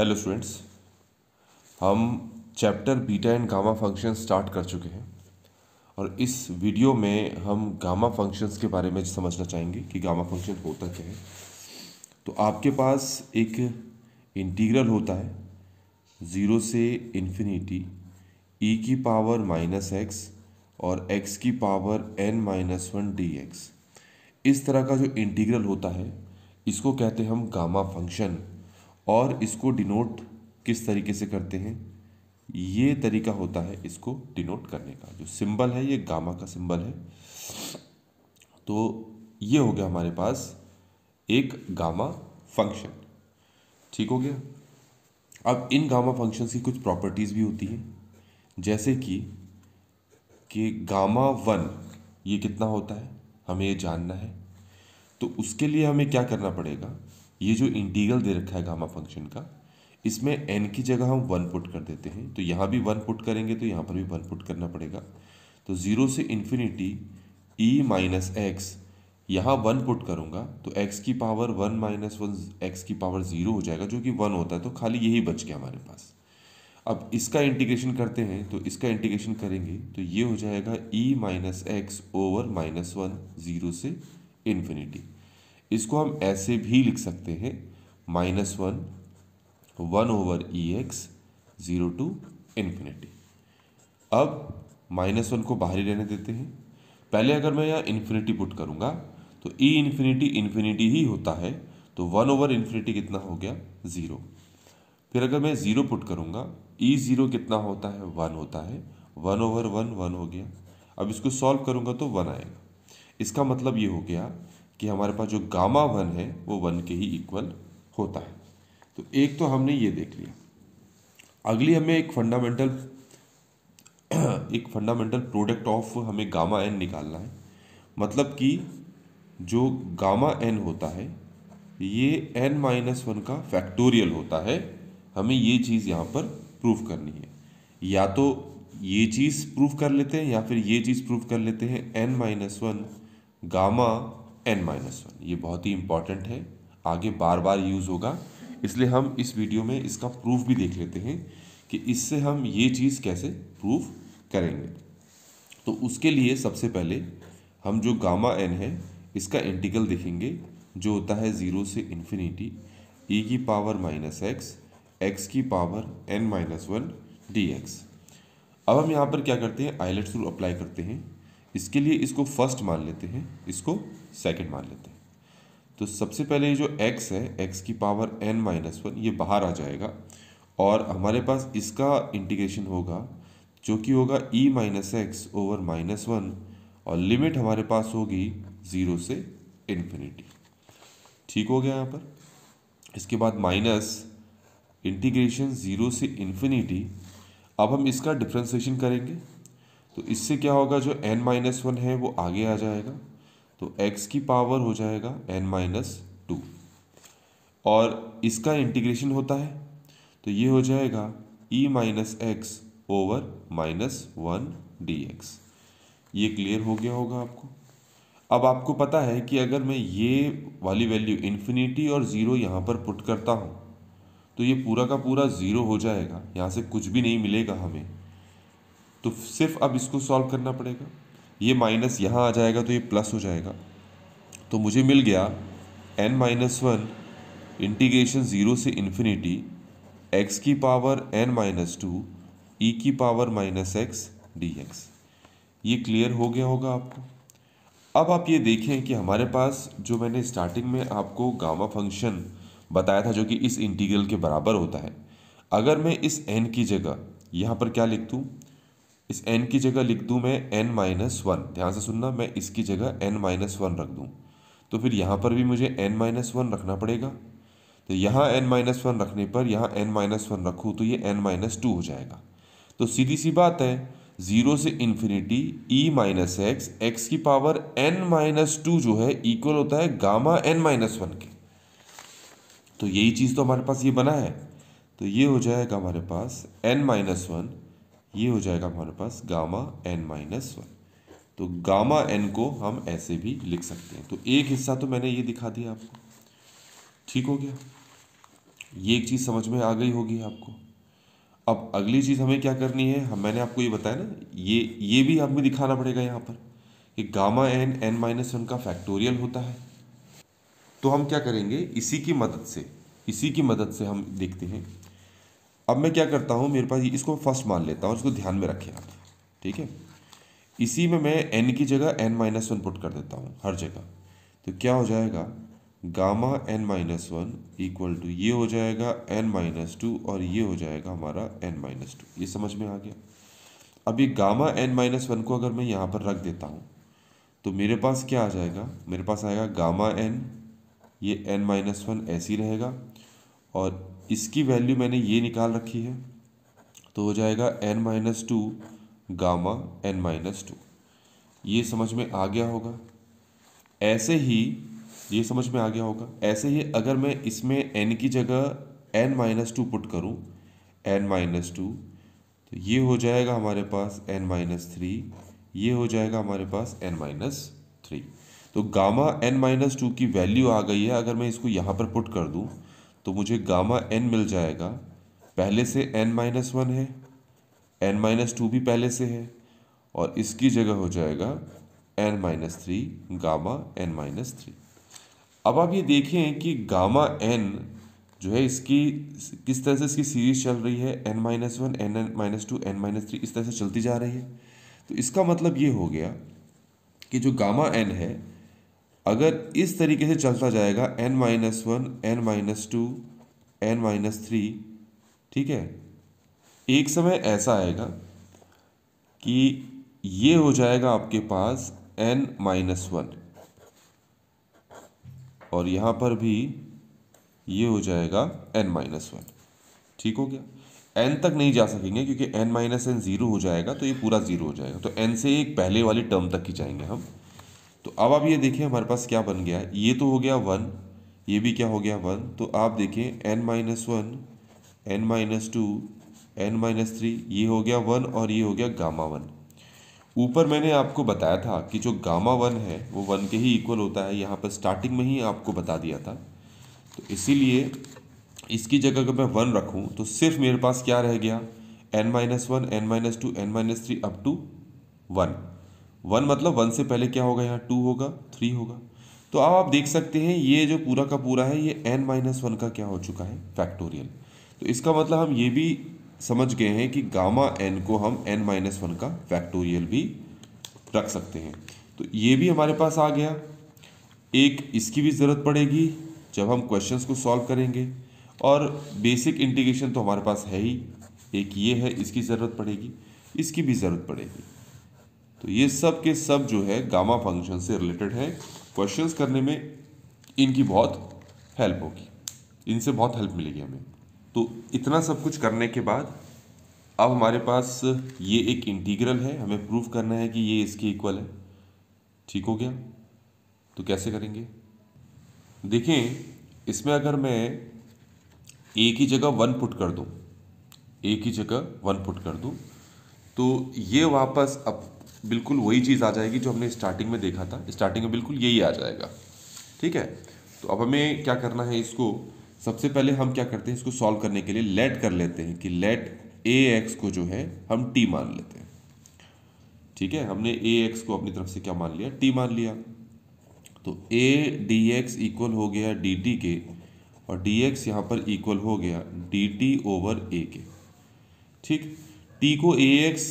hello students हम chapter beta and gamma function start कर चुके हैं और इस वीडियो में हम गामा फंक्शंस के बारे में समझना चाहेंगे कि गामा फंक्शन होता क्या है तो आपके पास एक इंटीग्रल होता है ज़ीरो से इन्फिनिटी ई e की पावर माइनस एक्स और एक्स की power n minus one d x इस तरह का जो इंटीग्रल होता है इसको कहते हैं हम गामा फंक्शन और इसको डिनोट किस तरीके से करते हैं ये तरीका होता है इसको डिनोट करने का जो सिंबल है ये गामा का सिंबल है तो ये हो गया हमारे पास एक गामा फंक्शन ठीक हो गया अब इन गामा फंक्शंस की कुछ प्रॉपर्टीज़ भी होती हैं जैसे कि कि गामा वन ये कितना होता है हमें ये जानना है तो उसके लिए हमें क्या करना पड़ेगा ये जो इंटीगल दे रखा है गामा फंक्शन का इसमें एन की जगह हम वन पुट कर देते हैं तो यहाँ भी वन पुट करेंगे तो यहाँ पर भी वन पुट करना पड़ेगा तो ज़ीरो से इन्फिनिटी ई माइनस एक्स यहाँ वन पुट करूँगा तो एक्स की power one minus one x की पावर ज़ीरो हो जाएगा जो कि वन होता है तो खाली यही बच गया हमारे पास अब इसका इंटीग्रेशन करते हैं तो इसका इंटीग्रेशन करेंगे तो ये हो जाएगा e minus x over minus one zero से इन्फिनिटी इसको हम ऐसे भी लिख सकते हैं minus one one over e x zero to infinity अब माइनस वन को बाहरी रहने देते हैं पहले अगर मैं यहाँ इन्फिनिटी पुट करूँगा तो ई इन्फिनिटी इन्फिनिटी ही होता है तो वन ओवर इन्फिनिटी कितना हो गया ज़ीरो फिर अगर मैं ज़ीरो पुट करूँगा ई e ज़ीरो कितना होता है वन होता है वन ओवर वन वन हो गया अब इसको सॉल्व करूँगा तो वन आएगा इसका मतलब ये हो गया कि हमारे पास जो गामा वन है वो वन के ही इक्वल होता है तो एक तो हमने ये देख लिया अगली हमें एक फंडामेंटल एक फंडामेंटल प्रोडक्ट ऑफ हमें गामा एन निकालना है मतलब कि जो गामा एन होता है ये एन माइनस वन का फैक्टोरियल होता है हमें ये चीज़ यहाँ पर प्रूफ करनी है या तो ये चीज़ प्रूफ कर लेते हैं या फिर ये चीज़ प्रूफ कर लेते हैं n minus one gamma n minus one ये बहुत ही इंपॉर्टेंट है आगे बार बार यूज़ होगा इसलिए हम इस वीडियो में इसका प्रूफ भी देख लेते हैं कि इससे हम ये चीज़ कैसे प्रूफ करेंगे तो उसके लिए सबसे पहले हम जो गामा एन है इसका इंटीग्रल देखेंगे जो होता है ज़ीरो से इन्फिनिटी ई e की पावर माइनस एक्स एक्स की power n minus one d x अब हम यहाँ पर क्या करते हैं आइलेट्स रूल अप्लाई करते हैं इसके लिए इसको फर्स्ट मान लेते हैं इसको सेकंड मान लेते हैं तो सबसे पहले ये जो x है x की पावर n माइनस वन ये बाहर आ जाएगा और हमारे पास इसका इंटीग्रेशन होगा जो कि होगा e minus x over minus one और लिमिट हमारे पास होगी ज़ीरो से इन्फिनिटी ठीक हो गया यहाँ पर इसके बाद माइनस इंटीग्रेशन ज़ीरो से इन्फिनिटी अब हम इसका डिफ्रेंसीशन करेंगे तो इससे क्या होगा जो एन माइनस वन है वो आगे आ जाएगा तो एक्स की पावर हो जाएगा एन माइनस टू और इसका इंटीग्रेशन होता है तो ये हो जाएगा e minus x over minus one d x ये क्लियर हो गया होगा आपको अब आपको पता है कि अगर मैं ये वाली वैल्यू इन्फिनिटी और ज़ीरो यहाँ पर पुट करता हूँ तो ये पूरा का पूरा ज़ीरो हो जाएगा यहाँ से कुछ भी नहीं मिलेगा हमें तो सिर्फ अब इसको सॉल्व करना पड़ेगा ये माइनस यहाँ आ जाएगा तो ये प्लस हो जाएगा तो मुझे मिल गया n minus one integration zero से इन्फिनिटी एक्स की power n minus two e की power minus x d x ये क्लियर हो गया होगा आपको अब आप ये देखें कि हमारे पास जो मैंने स्टार्टिंग में आपको गामा फंक्शन बताया था जो कि इस इंटीग्रल के बराबर होता है अगर मैं इस एन की जगह यहाँ पर क्या लिख दूँ इस एन की जगह लिख दूँ मैं एन माइनस वन ध्यान से सुनना मैं इसकी जगह एन माइनस वन रख दूँ तो फिर यहाँ पर भी मुझे एन माइनस वन रखना पड़ेगा तो यहाँ एन माइनस वन रखने पर यहाँ एन माइनस वन रखूँ तो ये एन माइनस टू हो जाएगा तो सीधी सी बात है ज़ीरो से infinity e minus x x की पावर एन माइनस टू जो है इक्वल होता है गामा एन माइनस वन के तो यही चीज़ तो हमारे पास ये बना है तो ये हो जाएगा हमारे पास एन माइनस वन ये हो जाएगा हमारे पास गामा एन माइनस वन तो गामा एन को हम ऐसे भी लिख सकते हैं तो एक हिस्सा तो मैंने ये दिखा दिया आपको ठीक हो गया ये एक चीज़ समझ में आ गई होगी आपको अब अगली चीज़ हमें क्या करनी है हम मैंने आपको ये बताया ना ये ये भी हमें दिखाना पड़ेगा यहाँ पर कि gamma n n minus one का फैक्टोरियल होता है तो हम क्या करेंगे इसी की मदद से इसी की मदद से हम देखते हैं अब मैं क्या करता हूँ मेरे पास इसको फर्स्ट मान लेता हूँ इसको ध्यान में रखें आप ठीक है इसी में मैं एन की जगह एन माइनस वन पुट कर देता हूँ हर जगह तो क्या हो जाएगा gamma n minus one equal to ये हो जाएगा एन माइनस टू और ये हो जाएगा हमारा एन माइनस टू ये समझ में आ गया अब ये गामा एन माइनस वन को अगर मैं यहाँ पर रख देता हूँ तो मेरे पास क्या आ जाएगा मेरे पास आएगा गामा एन ये एन माइनस वन ऐसी रहेगा और इसकी वैल्यू मैंने ये निकाल रखी है तो हो जाएगा n minus two gamma n minus two ये समझ में आ गया होगा ऐसे ही ये समझ में आ गया होगा ऐसे ही अगर मैं इसमें एन की जगह एन माइनस टू पुट करूँ एन माइनस टू तो ये हो जाएगा हमारे पास एन माइनस थ्री ये हो जाएगा हमारे पास एन माइनस थ्री तो गामा एन माइनस टू की वैल्यू आ गई है अगर मैं इसको यहाँ पर पुट कर दूँ तो मुझे गामा एन मिल जाएगा पहले से एन माइनस वन है एन माइनस टू भी पहले से है और इसकी जगह हो जाएगा n minus three gamma n minus three अब आप ये देखें कि गामा एन जो है इसकी किस तरह से इसकी सीरीज चल रही है n minus one n n minus two n minus three इस तरह से चलती जा रही है तो इसका मतलब ये हो गया कि जो गामा एन है अगर इस तरीके से चलता जाएगा n minus one n minus two n minus three ठीक है एक समय ऐसा आएगा कि ये हो जाएगा आपके पास एन माइनस वन और यहाँ पर भी ये हो जाएगा एन माइनस वन ठीक हो गया एन तक नहीं जा सकेंगे क्योंकि एन माइनस एन ज़ीरो हो जाएगा तो ये पूरा ज़ीरो हो जाएगा तो एन से एक पहले वाली टर्म तक ही जाएंगे हम तो अब आप ये देखिए हमारे पास क्या बन गया ये तो हो गया वन ये भी क्या हो गया वन तो आप देखें n minus one n minus two n minus three ये हो गया वन और ये हो गया गामा वन ऊपर मैंने आपको बताया था कि जो गामा वन है वो वन के ही इक्वल होता है यहाँ पर स्टार्टिंग में ही आपको बता दिया था तो इसीलिए इसकी जगह अगर मैं वन रखूँ तो सिर्फ मेरे पास क्या रह गया n minus one n minus two n minus three up to one one मतलब वन से पहले क्या होगा यहाँ टू होगा थ्री होगा तो अब आप देख सकते हैं ये जो पूरा का पूरा है ये एन माइनस वन का क्या हो चुका है फैक्टोरियल तो इसका मतलब हम ये भी समझ गए हैं कि गामा एन को हम एन माइनस वन का फैक्टोरियल भी रख सकते हैं तो ये भी हमारे पास आ गया एक इसकी भी ज़रूरत पड़ेगी जब हम क्वेश्चंस को सॉल्व करेंगे और बेसिक इंटीग्रेशन तो हमारे पास है ही एक ये है इसकी ज़रूरत पड़ेगी इसकी भी ज़रूरत पड़ेगी तो ये सब के सब जो है गामा फंक्शन से रिलेटेड है क्वेश्चंस करने में इनकी बहुत हेल्प होगी इनसे बहुत हेल्प मिलेगी हमें तो इतना सब कुछ करने के बाद अब हमारे पास ये एक इंटीग्रल है हमें प्रूव करना है कि ये इसके इक्वल है ठीक हो गया तो कैसे करेंगे देखें इसमें अगर मैं ए की जगह वन पुट कर दूँ ए की जगह वन पुट कर दूँ तो ये वापस अब बिल्कुल वही चीज़ आ जाएगी जो हमने स्टार्टिंग में देखा था स्टार्टिंग में बिल्कुल यही आ जाएगा ठीक है तो अब हमें क्या करना है इसको सबसे पहले हम क्या करते हैं इसको सॉल्व करने के लिए लेट कर लेते हैं कि लेट ए एक्स को जो है हम टी मान लेते हैं ठीक है हमने ए एक्स को अपनी तरफ से क्या मान लिया टी मान लिया तो ए डी एक्स इक्वल हो गया डी टी के और डी एक्स यहाँ पर इक्वल हो गया डी टी ओवर ए के ठीक टी को ए एक्स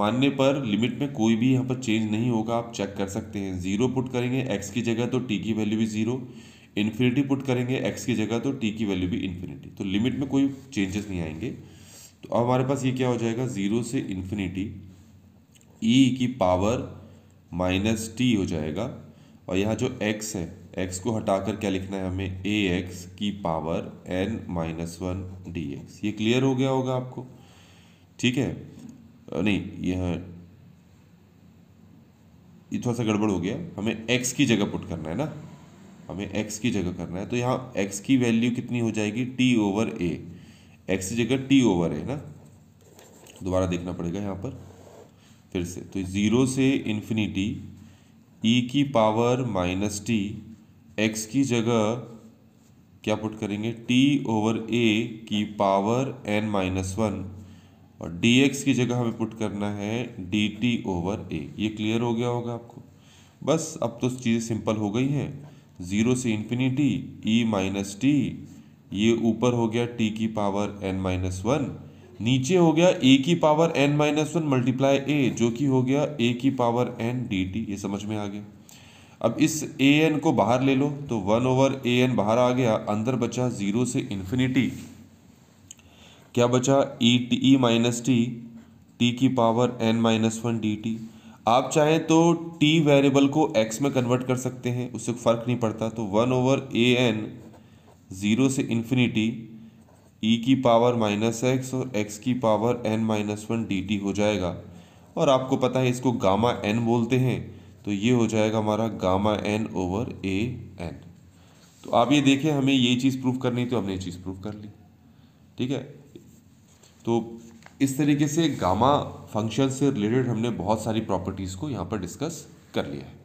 मानने पर लिमिट में कोई भी यहाँ पर चेंज नहीं होगा आप चेक कर सकते हैं जीरो पुट करेंगे एक्स की जगह तो टी की वैल्यू भी जीरो इन्फिनिटी पुट करेंगे एक्स की जगह तो टी की वैल्यू भी इन्फिनिटी तो लिमिट में कोई चेंजेस नहीं आएंगे तो अब हमारे पास ये क्या हो जाएगा ज़ीरो से इन्फिनिटी ई e की पावर माइनस टी हो जाएगा और यहाँ जो एक्स है एक्स को हटाकर क्या लिखना है हमें ए एक्स की power n minus one d x ये क्लियर हो गया होगा आपको ठीक है नहीं यह ये थोड़ा सा गड़बड़ हो गया हमें एक्स की जगह पुट करना है ना हमें एक्स की जगह करना है तो यहाँ एक्स की वैल्यू कितनी हो जाएगी टी ओवर ए एक्स की जगह टी ओवर ए ना दोबारा देखना पड़ेगा यहाँ पर फिर से तो ज़ीरो से इन्फिनिटी ई e की पावर माइनस टी एक्स की जगह क्या पुट करेंगे टी ओवर ए की पावर एन माइनस वन और dx की जगह हमें पुट करना है डी टी ओवर ए ये क्लियर हो गया होगा आपको बस अब तो चीज़ें सिंपल हो गई हैं ज़ीरो से इन्फिनिटी ई माइनस टी ये ऊपर हो गया टी की पावर एन माइनस वन नीचे हो गया ए की power n minus one multiply a जो कि हो गया ए की पावर एन डी टी ये समझ में आ गया अब इस ए एन को बाहर ले लो तो वन ओवर ए एन बाहर आ गया अंदर बचा ज़ीरो से इन्फिनिटी क्या बचा e T e minus T T की power n minus one d T आप चाहें तो टी वेरिएबल को एक्स में कन्वर्ट कर सकते हैं उससे फ़र्क नहीं पड़ता तो one over a n zero से इन्फिनिटी ई e की पावर माइनस एक्स और एक्स की power n minus one d T हो जाएगा और आपको पता है इसको गामा एन बोलते हैं तो ये हो जाएगा हमारा gamma n over a n तो आप ये देखें हमें ये चीज़ प्रूफ करनी तो हमने ये चीज़ प्रूफ कर ली ठीक है तो इस तरीके से गामा फंक्शन से रिलेटेड हमने बहुत सारी प्रॉपर्टीज़ को यहाँ पर डिस्कस कर लिया है